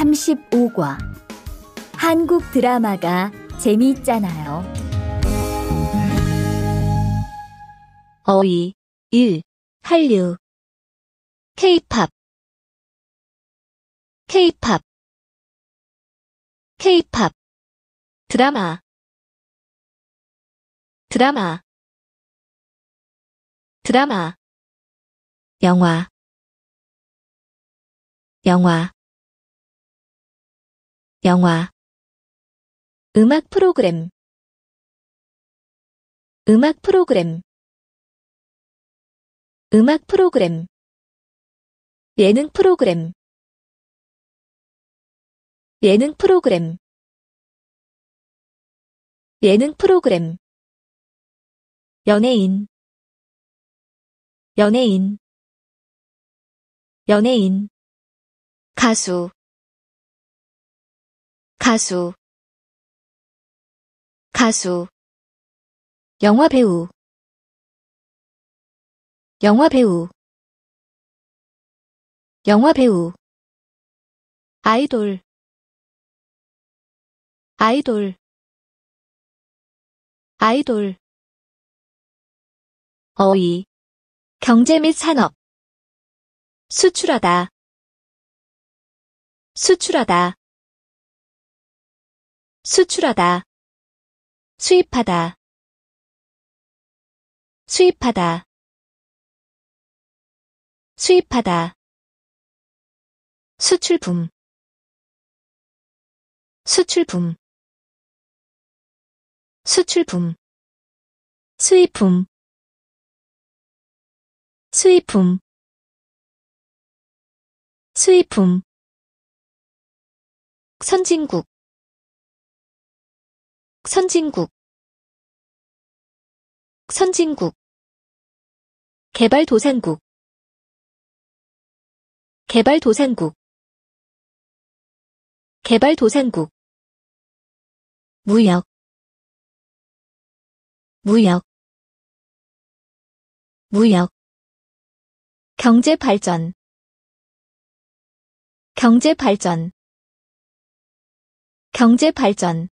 35과 한국 드라마가 재미있잖아요. 어휘 1. 한류 K-팝 K-팝 K-팝 드라마 드라마 드라마 영화 영화 영화 음악 프로그램 음악 프로그램 음악 프로그램 예능 프로그램 예능 프로그램 예능 프로그램 연예인 연예인 연예인 가수 가수 가수 영화 배우 영화 배우 영화 배우 아이돌 아이돌 아이돌 어휘 경제 및 산업 수출하다 수출하다 수출하다 수입하다 수입하다 수입하다 수출품 수출품 수출품 수입품 수입품 수입품 선진국 선진국 선진국 개발도상국 개발도상국 개발도상국 무역 무역 무역 경제 발전 경제 발전 경제 발전